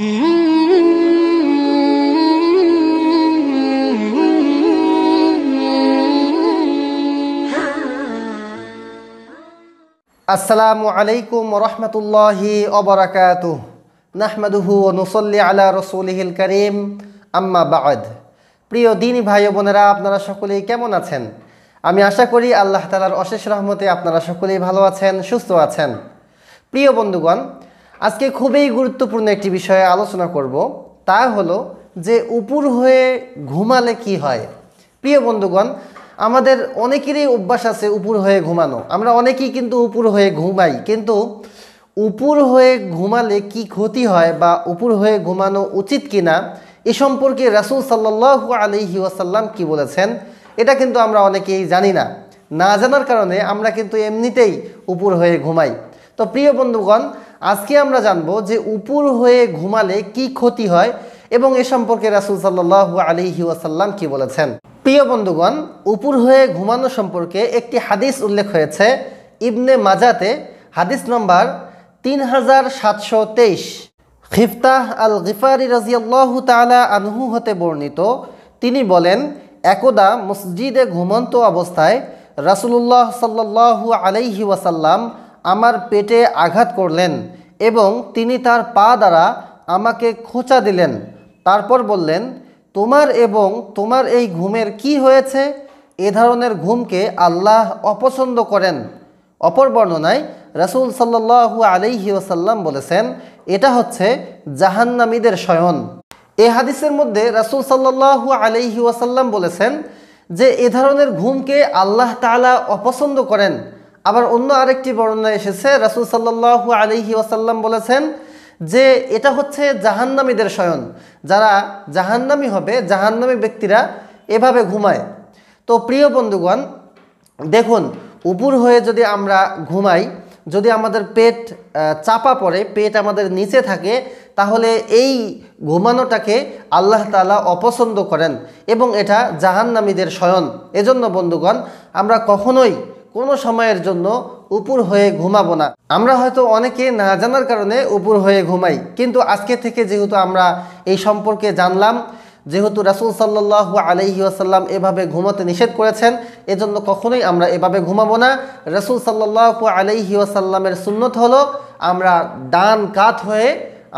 আসসালামু আলাইকুম রহমতুল্লাহি অবরাকাত নাহমাদুহু নুসল্লি আলা রসুলিহিল করিম আম্মা বাদ প্রিয় দিনী ভাই বোনেরা আপনারা সকলেই কেমন আছেন আমি আশা করি আল্লাহ তালার অশেষ রহমতে আপনারা সকলেই ভালো আছেন সুস্থ আছেন প্রিয় বন্ধুগণ আজকে খুবই গুরুত্বপূর্ণ একটি বিষয়ে আলোচনা করব তা হলো যে উপর হয়ে ঘুমালে কি হয় প্রিয় বন্ধুগণ আমাদের অনেকেরই অভ্যাস আছে উপর হয়ে ঘুমানো আমরা অনেকেই কিন্তু উপর হয়ে ঘুমাই কিন্তু উপর হয়ে ঘুমালে কি ক্ষতি হয় বা উপর হয়ে ঘুমানো উচিত কিনা এ সম্পর্কে রাসুল সাল্লাহ আলহি ওয়াসাল্লাম কি বলেছেন এটা কিন্তু আমরা অনেকেই জানি না না জানার কারণে আমরা কিন্তু এমনিতেই উপর হয়ে ঘুমাই তো প্রিয় বন্ধুগণ আজকে আমরা জানব যে উপর হয়ে ঘুমালে কি ক্ষতি হয় এবং এ সম্পর্কে রাসুল সাল্লাহ আলিহি ওয়াসাল্লাম কি বলেছেন প্রিয় বন্ধুগণ উপর হয়ে ঘুমানো সম্পর্কে একটি হাদিস উল্লেখ হয়েছে ইবনে মাজাতে হাদিস নম্বর তিন হাজার সাতশো তেইশ খিফতাহ আল গিফারি রাজিয়াল্লাহ তালা আনহু হতে বর্ণিত তিনি বলেন একদা মসজিদে ঘুমন্ত অবস্থায় রাসুলুল্লাহ সাল্লাহ আলাইহি ওয়াসাল্লাম আমার পেটে আঘাত করলেন এবং তিনি তার পা দ্বারা আমাকে খোঁচা দিলেন তারপর বললেন তোমার এবং তোমার এই ঘুমের কি হয়েছে এ ধরনের ঘুমকে আল্লাহ অপছন্দ করেন অপর বর্ণনায় রাসুল সাল্লু আলাইহি ওসাল্লাম বলেছেন এটা হচ্ছে জাহান্নামীদের শয়ন এ হাদিসের মধ্যে রাসুল সাল্লু আলাইহি ওয়াসাল্লাম বলেছেন যে এ ধরনের ঘুমকে আল্লাহ তালা অপছন্দ করেন আবার অন্য আরেকটি বর্ণনা এসেছে রাসুল সাল্লাহ আলহি ওয়াসাল্লাম বলেছেন যে এটা হচ্ছে জাহান্নামীদের শয়ন যারা জাহান্নামি হবে জাহান্নামী ব্যক্তিরা এভাবে ঘুমায় তো প্রিয় বন্ধুগণ দেখুন উপর হয়ে যদি আমরা ঘুমাই যদি আমাদের পেট চাপা পড়ে পেট আমাদের নিচে থাকে তাহলে এই ঘুমানোটাকে আল্লাহ তালা অপছন্দ করেন এবং এটা জাহান্নামীদের শয়ন এজন্য বন্ধুগণ আমরা কখনোই কোনো সময়ের জন্য উপর হয়ে ঘুমাবো না আমরা হয়তো অনেকে না জানার কারণে উপর হয়ে ঘুমাই কিন্তু আজকে থেকে যেহেতু আমরা এই সম্পর্কে জানলাম যেহেতু রাসুল সাল্লাহ আলহি আসাল্লাম এভাবে ঘুমাতে নিষেধ করেছেন এজন্য কখনোই আমরা এভাবে ঘুমাবো না রাসুল সাল্লাহ আলহি আসাল্লামের সুন্নত হলো আমরা ডান কাত হয়ে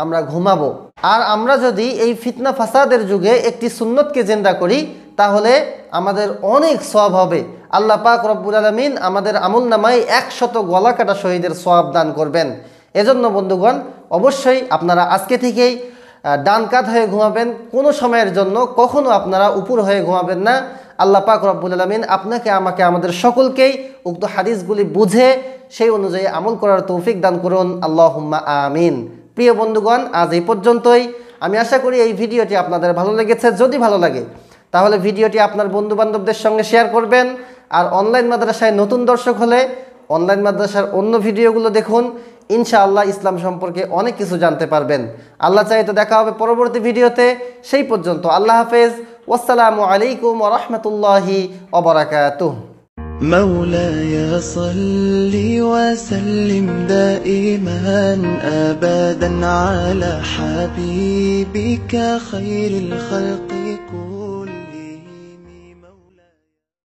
আমরা ঘুমাবো আর আমরা যদি এই ফিতনা ফাসাদের যুগে একটি সুন্নতকে জেন্দা করি তাহলে আমাদের অনেক সব হবে আল্লাহ পাক রব্বুল আলমিন আমাদের আমুল নামায় একশত গলা কাটা শহীদের সোয়াব দান করবেন এজন্য বন্ধুগণ অবশ্যই আপনারা আজকে থেকেই ডান কাত হয়ে ঘুমাবেন কোনো সময়ের জন্য কখনো আপনারা উপর হয়ে ঘুমাবেন না আল্লাহ পাক রব্বুল আলমিন আপনাকে আমাকে আমাদের সকলকেই উক্ত হাদিসগুলি বুঝে সেই অনুযায়ী আমল করার তৌফিক দান করুন আল্লাহ আমিন প্রিয় বন্ধুগণ আজ এই পর্যন্তই আমি আশা করি এই ভিডিওটি আপনাদের ভালো লেগেছে যদি ভালো লাগে তাহলে ভিডিওটি আপনার বন্ধুবান্ধবদের সঙ্গে শেয়ার করবেন আর অনলাইন মাদ্রাসায় নতুন দর্শক হলে অনলাইন মাদ্রাসার অন্য ভিডিওগুলো দেখুন ইনশাআল্লাহ ইসলাম সম্পর্কে অনেক কিছু জানতে পারবেন আল্লাহ চাই তো দেখা হবে পরবর্তী ভিডিওতে সেই পর্যন্ত আল্লাহ হাফেজ ওসালামু আলাইকুম রহমতুল্লাহি অবরাকাত مولاي صل وسلم دائما ابدا على حبيبك خير الخلق كل